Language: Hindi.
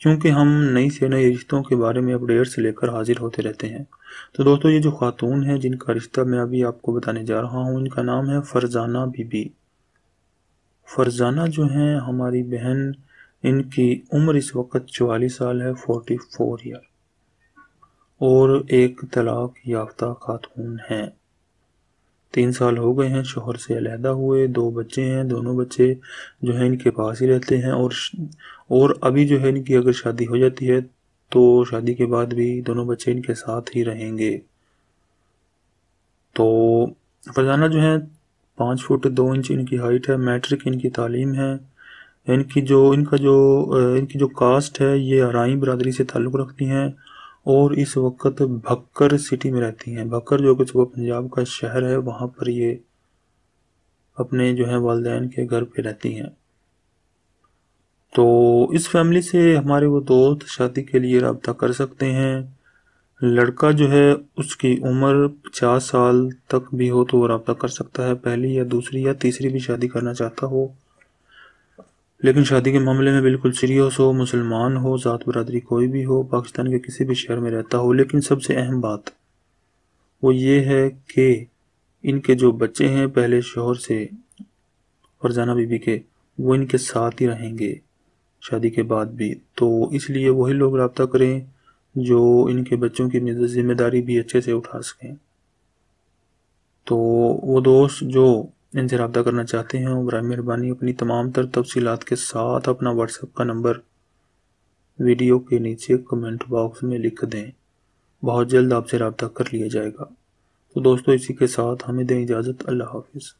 क्योंकि हम नई से नए रिश्तों के बारे में अपडेट्स लेकर हाजिर होते रहते हैं तो दोस्तों ये जो खातून है जिनका रिश्ता मैं अभी आपको बताने जा रहा हूँ इनका नाम है फरजाना बीबी फरजाना जो है हमारी बहन इनकी उम्र इस वक्त चवालीस साल है फोर्टी फोर ईयर और एक तलाक याफ्ता खातून हैं तीन साल हो गए हैं शोहर से अलहदा हुए दो बच्चे हैं दोनों बच्चे जो हैं इनके पास ही रहते हैं और और अभी जो है इनकी अगर शादी हो जाती है तो शादी के बाद भी दोनों बच्चे इनके साथ ही रहेंगे तो फरजाना जो है पाँच फुट दो इंच इनकी हाइट है मैट्रिक इनकी तालीम है इनकी जो इनका जो इनकी जो कास्ट है ये हराई बरदरी से ताल्लुक़ रखती हैं और इस वक्त भक्कर सिटी में रहती हैं भक्कर जो कि सुबह पंजाब का शहर है वहाँ पर ये अपने जो है वालदेन के घर पे रहती हैं तो इस फैमिली से हमारे वो दोस्त शादी के लिए रबता कर सकते हैं लड़का जो है उसकी उम्र पचास साल तक भी हो तो वो रबता कर सकता है पहली या दूसरी या तीसरी भी शादी करना चाहता हो लेकिन शादी के मामले में बिल्कुल सीरियस हो मुसलमान हो ज़ात बरदरी कोई भी हो पाकिस्तान के किसी भी शहर में रहता हो लेकिन सबसे अहम बात वो ये है कि इनके जो बच्चे हैं पहले शोहर से फरजाना बीबी के वो इनके साथ ही रहेंगे शादी के बाद भी तो इसलिए वही लोग रबता करें जो इनके बच्चों की जिम्मेदारी भी अच्छे से उठा सकें तो वो दोस्त जो इनसे रबता करना चाहते हैं और बर मेहरबानी अपनी तमाम तर तफसीत के साथ अपना व्हाट्सएप का नंबर वीडियो के नीचे कमेंट बॉक्स में लिख दें बहुत जल्द आपसे रबता कर लिया जाएगा तो दोस्तों इसी के साथ हमें दें इजाज़त अल्लाह हाफिज़